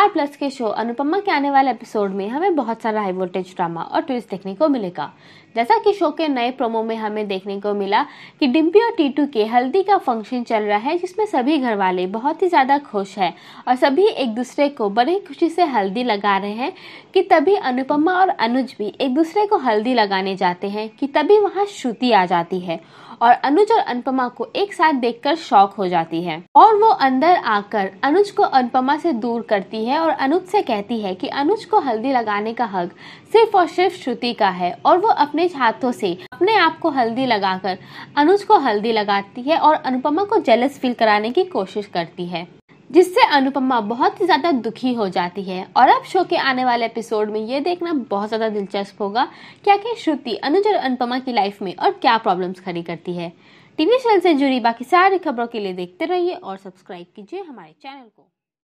star Plus के show Anupama के आने वाले एपिसोड में हमें बहुत सारा हाई वोल्टेज ड्रामा और ट्विस्ट देखने को मिलेगा जैसा कि शो के नए प्रोमो में हमें देखने को मिला कि डिम्पी और टीटू के हल्दी का फंक्शन चल रहा है जिसमें सभी घर वाले बहुत ही ज़्यादा खुश हैं और सभी एक दूसरे को बड़ी खुशी से हल्दी लगा रहे हैं कि तभी अनुपमा और अनुज भी एक दूसरे को हल्दी लगाने जाते हैं कि तभी वहाँ श्रुति आ जाती है और अनुज और अनुपमा को एक साथ देखकर शौक हो जाती है और वो अंदर आकर अनुज को अनुपमा से दूर करती है है और अनुज से कहती है कि अनुज को हल्दी लगाने का हक सिर्फ और सिर्फ श्रुति का है और वो अपने हाथों से अपने आप को हल्दी लगाकर अनुज को हल्दी लगाती है और अनुपमा को जेलस फील कराने की कोशिश करती है जिससे अनुपमा बहुत ही ज़्यादा दुखी हो जाती है और अब शो के आने वाले एपिसोड में ये देखना बहुत ज़्यादा दिलचस्प होगा क्या क्या श्रुति अनुज और अनुपमा की लाइफ में और क्या प्रॉब्लम्स खड़ी करती है टीवी चैनल से जुड़ी बाकी सारी खबरों के लिए देखते रहिए और सब्सक्राइब कीजिए हमारे चैनल को